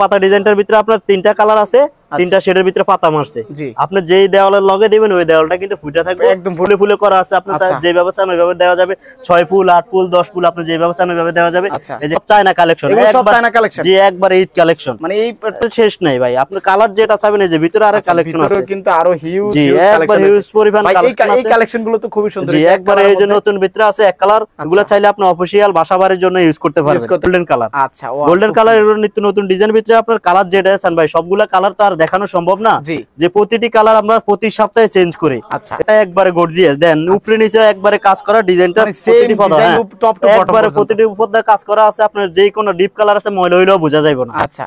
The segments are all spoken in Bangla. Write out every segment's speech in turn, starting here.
পাতা ডিজাইনটার ভিতরে আপনার তিনটা কালার আছে আচ্ছা। তিনটা শেডের ভিতরে পাতা মারছে আপনি দেওয়ালের লগে ওই দেওয়ালটা কিন্তু থাকবে একদম ফুলে ফুলে করা আছে আপনি আচ্ছা। যেভাবে চান ওইভাবে দেওয়া যাবে ছয় ফুল আট ফুল দশ ফুল আপনি যেভাবে চান ওইভাবে দেওয়া যাবে আচ্ছা। চায়না কালেকশন যে একবার ঈদ কালেকশন মানে এই শেষ নাই ভাই আপনি কালার যেটা চাবেন এই যে ভিতরে কালেকশন আছে কিন্তু আরো হিউজ একবার হিউজ পরিমাণ এই কালেকশন গুলো তো খুবই সুন্দর একবার এই যে নতুন ভিতরে আছে এক কালার এগুলো চাইলে আপনি অফিশিয়াল বাসাবাড়ির জন্য ইউজ করতে পারবেন গোল্ডেন কালার আচ্ছা গোল্ডেন কালার এর নিত্য নতুন ডিজাইন ভিতরে আপনার কালার যেটা চান ভাই সবগুলা কালার তো আর দেখানো সম্ভব না যে প্রতিটি কালার আমরা প্রতি সপ্তাহে চেঞ্জ করি আচ্ছা এটা একবারে গর্জিয়াস দেন আচ্ছা। উপরে নিচে একবারে কাজ করা ডিজাইনটা মানে হ্যাঁ। একবারে প্রতিটি উপর কাজ করা আছে আপনার যে কোনো ডিপ কালার আছে ময়লা হইলেও বোঝা যাবে না আচ্ছা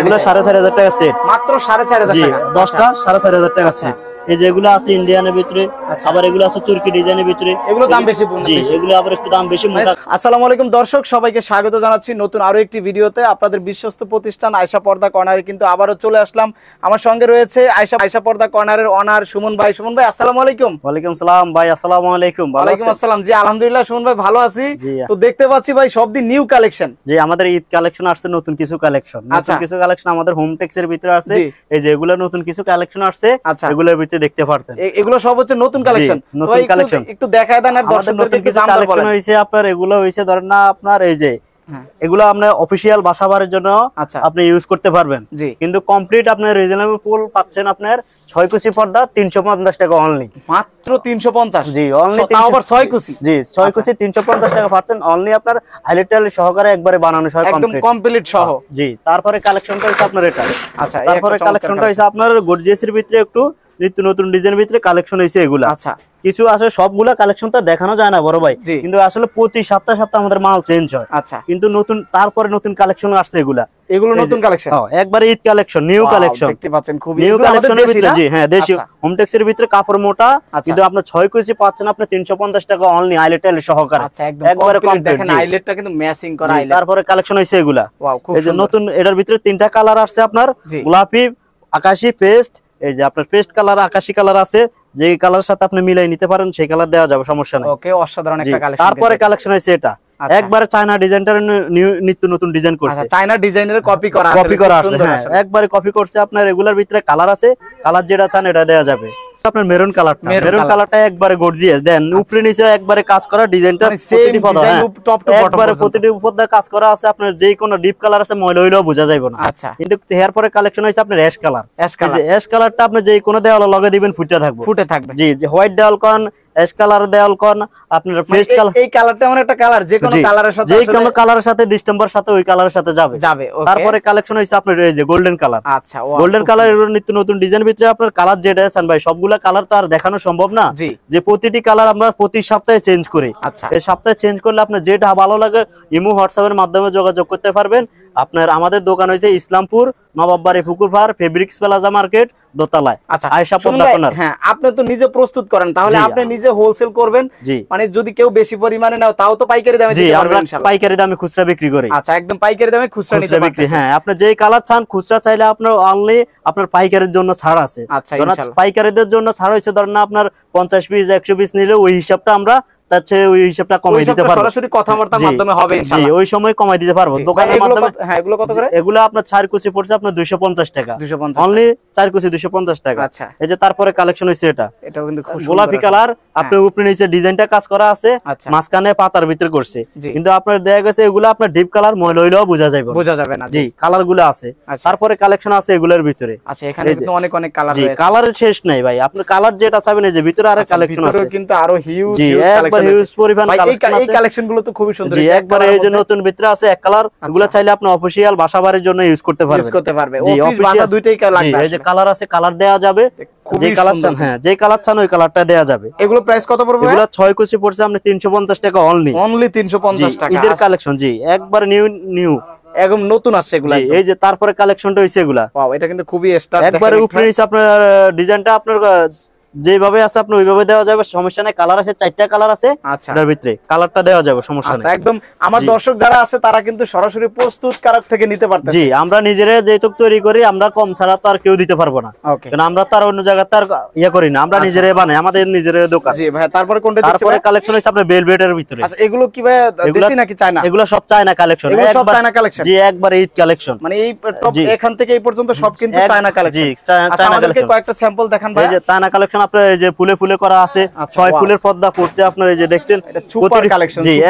এগুলো সাড়ে চার হাজার টাকা সেট মাত্র সাড়ে চার হাজার দশটা সাড়ে চার হাজার টাকা সেট যেগুলো আছে ইন্ডিয়ানের ভিতরে আচ্ছা। আবার এগুলো আছে তুর্কি ডিজাইনের ভিতরে এগুলো দাম বেশি এগুলো আবার একটু দাম বেশি আসসালামু আলাইকুম দর্শক সবাইকে স্বাগত জানাচ্ছি নতুন আরো একটি ভিডিওতে আপনাদের বিশ্বস্ত প্রতিষ্ঠান আয়সা পর্দা কর্নারে কিন্তু আবারও চলে আসলাম আমার সঙ্গে রয়েছে আয়সা আয়সা পর্দা কর্নারের অনার সুমন ভাই সুমন ভাই আসসালাম আলাইকুম ওয়ালাইকুম সালাম ভাই আসসালাম আলাইকুম ওয়ালাইকুম আসসালাম জি আলহামদুলিল্লাহ সুমন ভাই ভালো আছি তো দেখতে পাচ্ছি ভাই সব দিন নিউ কালেকশন জি আমাদের ঈদ কালেকশন আসছে নতুন কিছু কালেকশন নতুন আচ্ছা। কিছু কালেকশন আমাদের হোম টেক্স এর ভিতরে আছে এই যে এগুলো নতুন কিছু কালেকশন আসছে আচ্ছা এগুলোর ভিতরে ভিডিওতে দেখতে পারতেন এগুলো সব হচ্ছে নতুন কালেকশন নতুন কালেকশন একটু দেখায় দেন নতুন কিছু কালেকশন হয়েছে আপনার এগুলো হয়েছে ধরেন না আপনার এই যে হ্যাঁ। এগুলো আচ্ছা। আপনি অফিসিয়াল বাসাবাড়ির জন্য আপনি ইউজ করতে পারবেন কিন্তু কমপ্লিট আপনার রিজনেবল ফুল পাচ্ছেন আপনার ছয় কুচি পর্দা তিনশো পঞ্চাশ টাকা অনলি মাত্র তিনশো পঞ্চাশ জি অনলি আবার ছয় কুচি জি ছয় আচ্ছা। কুচি তিনশো পঞ্চাশ টাকা পাচ্ছেন অনলি আপনার হাইলাইটাল সহকারে একবারে বানানো সহ কমপ্লিট সহ জি তারপরে কালেকশনটা হয়েছে আপনার এটা আচ্ছা তারপরে কালেকশনটা হয়েছে আপনার গর্জিয়াসের ভিতরে একটু নিত্য নতুন ডিজাইনের ভিতরে কালেকশন হয়েছে এগুলো আচ্ছা কিছু আসলে সবগুলা কালেকশন তো দেখানো যায় না বড় ভাই কিন্তু আসলে প্রতি সপ্তাহ সপ্তাহ আমাদের মাল চেঞ্জ হয় আচ্ছা কিন্তু নতুন তারপরে নতুন কালেকশন আসছে এগুলা এগুলো হোমটেক্সের হ্যাঁ, হ্যাঁ, আচ্ছা। ভিতরে কাপড় আচ্ছা। টাকা অনলি আচ্ছা, তারপরে কালেকশন এগুলা নতুন এটার ভিতরে তিনটা কালার আসছে আপনার গোলাপি আকাশি পেস্ট এই যে আপনার পেস্ট কালার আকাশি কালার আছে যে কালার সাথে আপনি মিলাই নিতে পারেন সেই কালার দেওয়া যাবে সমস্যা নেই ওকে অসাধারণ একটা কালেকশন তারপরে কালেকশন হয়েছে এটা আচ্ছা। একবারে চায়না ডিজাইনটার নিত্য নতুন ডিজাইন আচ্ছা, করছে চায়না ডিজাইনের কপি করা কপি করা আছে হ্যাঁ একবারে কপি করছে আপনার রেগুলার ভিতরে কালার আছে কালার যেটা চান এটা দেওয়া যাবে আপনার মেরুন কালারটা মেরুন কালারটা একবারে গর্জিয়াস আচ্ছা। দেন উপরে নিচে একবারে কাজ করা ডিজাইনটা মানে প্রতিটি পদ টপ টু একবারে প্রতিটি কাজ করা আছে আপনার যেই কোনো ডিপ কালার আছে ময়লা হইলেও বোঝা যাবে না আচ্ছা কিন্তু এর পরে কালেকশন হইছে আপনার ash colour ash colour ash কালারটা আপনি যে কোনো দেওয়ালে লগে দিবেন ফুটে থাকবে ফুটে থাকবে জি হোয়াইট দেওয়াল কোন অ্যাশ কালার দেওয়াল কোন আপনার কালার মানে এই কালারটা একটা কালার যে কালারের সাথে যে কালারের সাথে সাথে ওই কালারের সাথে যাবে যাবে তারপরে কালেকশন হইছে আপনার এই যে গোল্ডেন কালার আচ্ছা গোল্ডেন কালার এর নিত্য নতুন ডিজাইন ভিতরে আপনার কালার যেটা আছেন ভাই সবগুলা কালার তো আর দেখানো সম্ভব না যে প্রতিটি কালার আমরা প্রতি সপ্তাহে চেঞ্জ করি আচ্ছা এই সপ্তাহে চেঞ্জ করলে আপনার যেটা ভালো লাগে ইমো এর মাধ্যমে যোগাযোগ করতে পারবেন আপনার আমাদের দোকান হইছে ইসলামপুর নবাববাড়ি পুকুর পাহাড় ফেব্রিক্স প্লাজা মার্কেট দোতলায় আচ্ছা আয়েশা পদ্মাকনার হ্যাঁ আপনি তো নিজে প্রস্তুত করেন তাহলে আপনি নিজে হোলসেল করবেন মানে যদি কেউ বেশি পরিমাণে নাও তাও তো পাইকারি দামে দিতে পারবেন ইনশাআল্লাহ পাইকারি দামে খুচরা বিক্রি করি আচ্ছা একদম পাইকারি দামে খুচরা নিতে পারবেন হ্যাঁ আপনি যেই কালার চান খুচরা চাইলে আপনার অনলি আপনার পাইকারির জন্য ছাড় আছে আচ্ছা পাইকারিদের জন্য ছাড় হয়েছে ধরেন আপনার পঞ্চাশ পিস একশো পিস নিলে ওই হিসাবটা আমরা তার চেয়ে ওই হিসাবটা কমাই দিতে পারবো সরাসরি কথাবার্তার মাধ্যমে হবে ওই সময় কমাই দিতে পারবো মানে দোকানের মাধ্যমে হ্যাঁ এগুলো কত করে এগুলো আপনার চার কুচি পড়ছে আপনার টাকা অনলি চার কুচি টাকা আচ্ছা এই যে তারপরে কালেকশন এটা কিন্তু খুব গোলাপি কালার হ্যাঁ। উপরে নিচে ডিজাইনটা কাজ করা আছে আচ্ছা। মাঝখানে পাতার ভিতরে করছে কিন্তু আপনার দেয়া গেছে এগুলো আপনার ডিপ কালার ময়লা হইলেও বোঝা যাবে বোঝা যাবে না জি কালার গুলো আছে আচ্ছা। তারপরে কালেকশন আছে এগুলোর ভিতরে আচ্ছা এখানে অনেক অনেক কালার কালারের শেষ নাই ভাই আপনি কালার যেটা চাবেন এই যে ভিতরে ভিতরে পড়ছে আপনি টাকা ঈদের কালেকশন আচ্ছা। জি একবার নিউ নিউ একদম নতুন আসছে এগুলা এই যে তারপরে কালেকশনটা হইছে এগুলা এটা কিন্তু খুবই একবার উপরে আপনার ডিজাইনটা আপনার যেভাবে আছে আপনি ওইভাবে দেওয়া যাবে সমস্যা নাই কালার আছে চারটা কালার আছে আচ্ছা ভিতরে কালারটা দেওয়া যাবে সমস্যা আচ্ছা, নাই একদম আমার দর্শক যারা আছে তারা কিন্তু সরাসরি প্রস্তুত কারক থেকে নিতে পারতেছে জি আমরা নিজেরা যেহেতু তৈরি করি আমরা কম ছাড়া তো আর কেউ দিতে পারবো না কারণ আমরা তো আর অন্য জায়গা তার ইয়া করি না আমরা আচ্ছা। নিজেরাই বানাই আমাদের নিজের দোকান জি ভাই তারপরে কোনটা তারপরে কালেকশন হচ্ছে আপনার বেলভেটের ভিতরে আচ্ছা এগুলো কি ভাই দেশি নাকি চায়না এগুলো সব চায়না কালেকশন এগুলো সব চায়না কালেকশন জি একবার ঈদ কালেকশন মানে এই টপ এখান থেকে এই পর্যন্ত সব কিন্তু চায়না কালেকশন জি চায়না কালেকশন আচ্ছা, আমাদেরকে কয়েকটা স্যাম্পল দেখান ভাই এই যে চায়না কালেকশন আপনার এই যে ফুলে ফুলে করা আছে আচ্ছা, আচ্ছা, ছয় ফুলের পর্দা পড়ছে আপনার এই যে দেখছেন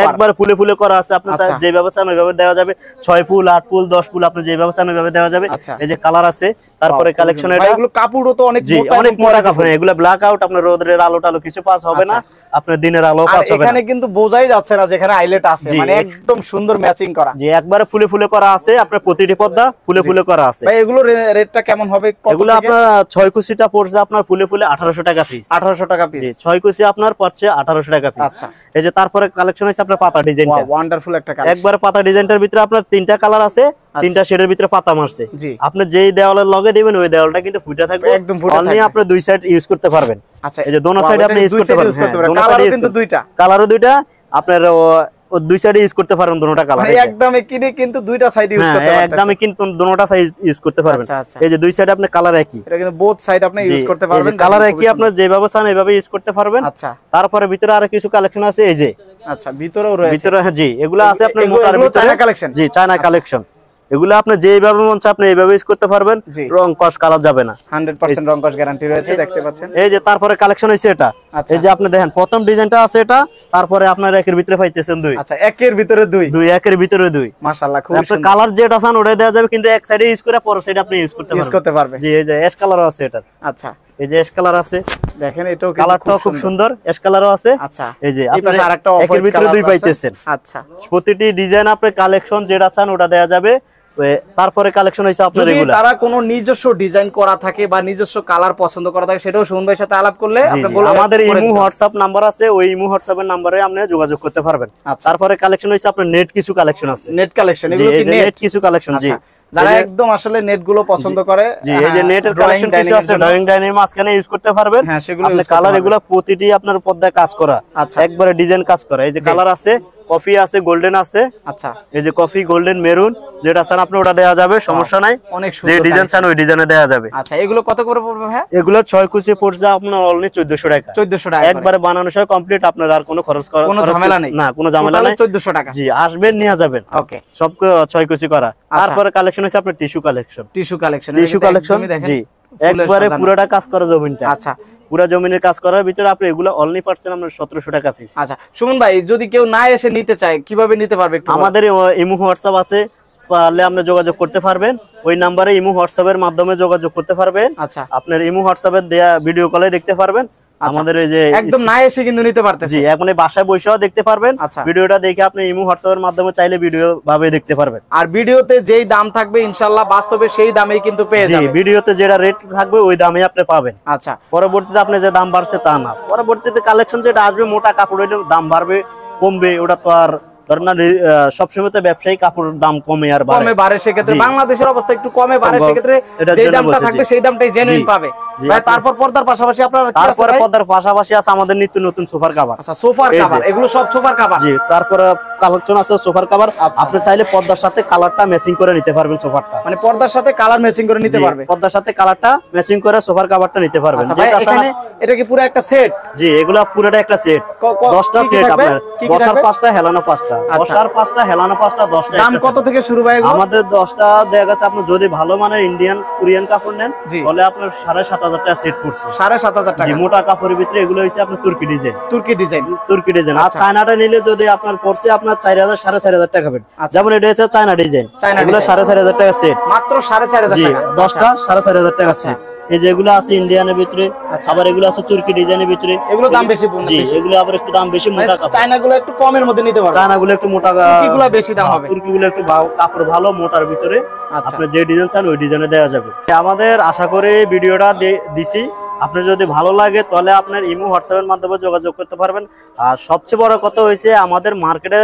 একবার ফুলে ফুলে করা আছে আপনার আচ্ছা। যেভাবে চান ওইভাবে দেওয়া যাবে ছয় ফুল আট ফুল দশ ফুল আপনি যেভাবে চান ওইভাবে দেওয়া যাবে এই যে কালার আছে তারপরে কালেকশন এগুলো কাপড়ও তো অনেক অনেক মোটা কাপড় এগুলো ব্ল্যাক আউট আপনার রোদের আলো টালো কিছু পাস হবে না আচ্ছা। আপনার দিনের আলো পাস হবে এখানে কিন্তু বোঝাই যাচ্ছে না যেখানে আইলেট আছে মানে একদম সুন্দর ম্যাচিং করা যে একবারে ফুলে ফুলে করা আছে আপনার প্রতিটি পর্দা ফুলে ফুলে করা আছে ভাই এগুলো রেটটা কেমন হবে এগুলো আপনার 6 কুচিটা পড়ছে আপনার ফুলে ফুলে 1800 টাকা পিস 1800 টাকা পিস 6 কুচি আপনার পড়ছে 1800 টাকা পিস আচ্ছা এই যে তারপরে কালেকশন আছে আপনার পাতা ডিজাইনটা ওয়ান্ডারফুল একটা কালেকশন একবারে পাতা ডিজাইনটার ভিতরে আপনার তিনটা কালার আছে আচ্ছা। তিনটা শেডের ভিতরে পাতা মারছে আপনি যেই দেওয়ালের লগে দিবেন ওই দেওয়ালটা কিন্তু ফুটা থাকবে একদম ফুটা থাকবে আপনি দুই সাইড ইউজ করতে পারবেন আচ্ছা এই যে দোনো সাইড আপনি ইউজ হ্যাঁ, করতে পারবেন কালারও কিন্তু দুইটা কালারও দুইটা আপনার দুই সাইড ইউজ করতে পারবেন দুটোটা কালার একদমই কিনে কিন্তু দুইটা সাইড হ্যাঁ, ইউজ করতে পারবেন একদমই কিন্তু দুটোটা সাইড ইউজ করতে পারবেন এই যে দুই সাইড আপনি কালার একই এটা কিন্তু বোথ সাইড আপনি ইউজ করতে পারবেন কালার একই আপনি যেভাবে চান এইভাবে ইউজ করতে পারবেন আচ্ছা তারপরে ভিতরে আরো কিছু কালেকশন আছে এই যে আচ্ছা ভিতরেও রয়েছে ভিতরে হ্যাঁ জি এগুলো আছে আপনার মোটার ভিতরে চায়না কালেকশন জি চায়না আচ্ছা। কালেকশন এগুলো আপনি যেভাবে মন চায় আপনি এইভাবে ইউজ করতে পারবেন রং কস কালার যাবে না 100% রং কস গ্যারান্টি রয়েছে দেখতে পাচ্ছেন এই যে তারপরে কালেকশন হইছে এটা আচ্ছা। এই যে আপনি দেখেন প্রথম ডিজাইনটা আছে এটা তারপরে আপনার একের ভিতরে পাইতেছেন দুই আচ্ছা একের ভিতরে দুই দুই একের ভিতরে দুই মাশাআল্লাহ খুব সুন্দর কালার যেটা চান ওটাই দেওয়া যাবে কিন্তু এক সাইডে ইউজ করে পরের সাইডে আপনি ইউজ করতে পারবেন ইউজ করতে পারবেন জি এই যে এস কালার আছে এটা আচ্ছা এই যে এস কালার আছে দেখেন এটাও কালারটাও খুব সুন্দর এস কালারও আছে আচ্ছা এই যে আপনারা আরেকটা অফার ভিতরে দুই পাইতেছেন আচ্ছা প্রতিটি ডিজাইন আপনি কালেকশন যেটা চান ওটা দেয়া যাবে তারপরে কালেকশন হয়েছে আপনার এগুলো তারা কোন নিজস্ব ডিজাইন করা থাকে বা নিজস্ব কালার পছন্দ করা থাকে সেটাও সুমন ভাইয়ের সাথে আলাপ করলে আমাদের ইমু হোয়াটসঅ্যাপ নাম্বার আছে ওই ইমু হোয়াটসঅ্যাপ এর নম্বরে আপনি যোগাযোগ করতে পারবেন আচ্ছা। তারপরে কালেকশন হয়েছে আপনার নেট কিছু কালেকশন আছে নেট কালেকশন এগুলো কি নেট কিছু কালেকশন জি আচ্ছা। যারা একদম আসলে নেট গুলো পছন্দ করে জি এই যে নেটের হ্যাঁ, কালেকশন কিছু আছে ড্রয়িং ডাইনের মাসখানে ইউজ করতে পারবেন হ্যাঁ সেগুলো আপনি কালার এগুলো প্রতিটি আপনার পর্দায় কাজ করা আচ্ছা একবারে ডিজাইন কাজ করা এই যে কালার আছে কফি আছে গোল্ডেন আছে আচ্ছা এই যে কফি গোল্ডেন মেরুন যেটা চান আপনি ওটা দেওয়া যাবে সমস্যা নাই অনেক যে ডিজাইন চান ওই ডিজাইনে দেওয়া যাবে আচ্ছা এগুলো কত করে পড়বে ভাই এগুলো 6 কুচি পড়ছে আপনার অলনি 1400 টাকা 1400 টাকা একবারে বানানো সহ কমপ্লিট আপনার আর কোনো খরচ করা কোনো ঝামেলা নেই না কোনো ঝামেলা নেই 1400 টাকা জি আসবেন নিয়ে যাবেন ওকে সব 6 কুচি করা আচ্ছা। তারপরে কালেকশন হচ্ছে আপনার tissue collection tissue collection tissue collection জি একবারে পুরোটা কাজ করা জমিনটা আচ্ছা পুরা জমিনের কাজ করার ভিতরে আপনি এগুলো অনলি পাচ্ছেন আপনার সতেরোশো টাকা পিস আচ্ছা সুমন ভাই যদি কেউ না এসে নিতে চায় কিভাবে নিতে পারবে আমাদের ইমু হোয়াটসঅ্যাপ আছে পারলে আপনি যোগাযোগ করতে পারবেন ওই নাম্বারে ইমু হোয়াটসঅ্যাপের মাধ্যমে যোগাযোগ করতে পারবেন আচ্ছা আপনার ইমু হোয়াটসঅ্যাপের দেয়া ভিডিও কলে দেখতে পারবেন আচ্ছা। আমাদের ওই যে একদম না এসে কিন্তু নিতে পারতেছি এখন বাসায় বসেও দেখতে পারবেন আচ্ছা। ভিডিওটা দেখে আপনি ইমু হোয়াটসঅ্যাপের মাধ্যমে চাইলে ভিডিও ভাবে দেখতে পারবেন আর ভিডিওতে যেই দাম থাকবে ইনশাআল্লাহ বাস্তবে সেই দামেই কিন্তু পেয়ে যাবেন ভিডিওতে যেটা রেট থাকবে ওই দামেই আপনি পাবেন আচ্ছা পরবর্তীতে আপনি যে দাম বাড়ছে তা না পরবর্তীতে কালেকশন যেটা আসবে মোটা কাপড়ের দাম বাড়বে কমবে ওটা তো আর সবসময় তো ব্যবসায়ী দাম কমে আর কমে বাড়ে সেক্ষেত্রে বাংলাদেশের অবস্থা একটু কমে বাড়ে সেক্ষেত্রে দামটা থাকবে সেই দামটাই জেনুইন পাবে তারপর পর্দার পাশাপাশি আপনার পর্দার পাশাপাশি আছে আমাদের নিত্য নতুন সোফার কাভার আচ্ছা, সোফার কাভার এগুলো সব সোফার কাভার জি কালেকশন আছে সোফার কাভার আচ্ছা। আপনি চাইলে পর্দার সাথে কালারটা ম্যাচিং করে নিতে পারবেন সোফারটা মানে পর্দার সাথে কালার ম্যাচিং করে নিতে পারবে পর্দার সাথে কালারটা ম্যাচিং করে সোফার কাভারটা নিতে পারবেন আচ্ছা, এটা কি পুরো একটা সেট জি এগুলা পুরোটা একটা সেট দশটা সেট আপনার বসার পাঁচটা হেলানো পাঁচটা পাঁচটা নিলে যদি আপনার পড়ছে আপনার চার হাজার সাড়ে চার হাজার টাকা পেট আচ্ছা। যেমন এটা হচ্ছে চায়না ডিজাইন চায়না এগুলো সাড়ে চার হাজার টাকা সেট মাত্র সাড়ে চার হাজার টাকা দশটা সাড়ে চার হাজার টাকা সেট আচ্ছা। এই যেগুলো আছে ইন্ডিয়ানের ভিতরে আচ্ছা। আবার এগুলো আছে তুর্কি ডিজাইনের ভিতরে এগুলো দাম বেশি জি এগুলো আবার একটু দাম বেশি মানে মোটা কাপড় চায়না গুলো একটু কমের মধ্যে নিতে পারবেন চায়না গুলো একটু মোটা এগুলো বেশি দাম হ্যাঁ, হবে তুর্কিগুলো একটু কাপড় ভালো মোটার ভিতরে আচ্ছা। আপনি যে ডিজাইন চান ওই ডিজাইনে দেওয়া যাবে আমাদের আশা করে ভিডিওটা দিছি আপনার যদি ভালো লাগে তাহলে আপনার ইমো হোয়াটসঅ্যাপের মাধ্যমে যোগাযোগ করতে পারবেন আর সবচেয়ে বড় কথা হয়েছে আমাদের মার্কেটে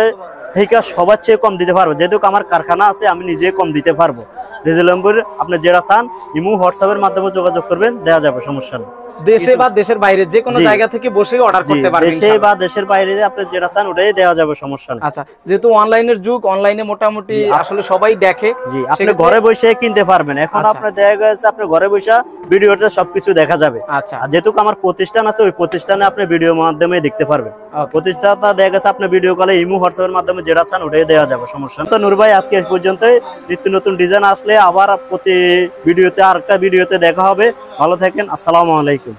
থেকে সবার চেয়ে কম দিতে পারবো যেহেতু আমার কারখানা আছে আমি নিজে কম দিতে পারবো রেজুলম্বুর আপনি যেটা চান ইমো হোয়াটসঅ্যাপের মাধ্যমে যোগাযোগ করবেন দেওয়া যাবে সমস্যা নেই দেশে বা দেশের বাইরে যে কোনো জায়গা থেকে বসে অর্ডার করতে পারবেন দেশে বা দেশের বাইরে আপনি যেটা চান ওটাই দেওয়া যাবে সমস্যা নেই আচ্ছা যেহেতু অনলাইনের যুগ অনলাইনে মোটামুটি আসলে সবাই দেখে জি আপনি ঘরে বসে কিনতে পারবেন এখন আচ্ছা। আপনি দেখা গেছে আপনি ঘরে বসে ভিডিওতে সবকিছু দেখা যাবে আচ্ছা যেহেতু আমার প্রতিষ্ঠান আছে ওই প্রতিষ্ঠানে আপনি ভিডিও মাধ্যমে দেখতে পারবেন প্রতিষ্ঠানটা দেখা গেছে আপনি ভিডিও কলে ইমো এর মাধ্যমে যেটা চান ওটাই দেওয়া যাবে সমস্যা তো নূর ভাই আজকে এই পর্যন্ত নিত্য নতুন ডিজাইন আসলে আবার প্রতি ভিডিওতে আরেকটা ভিডিওতে দেখা হবে ভালো থাকেন আসসালামু আলাইকুম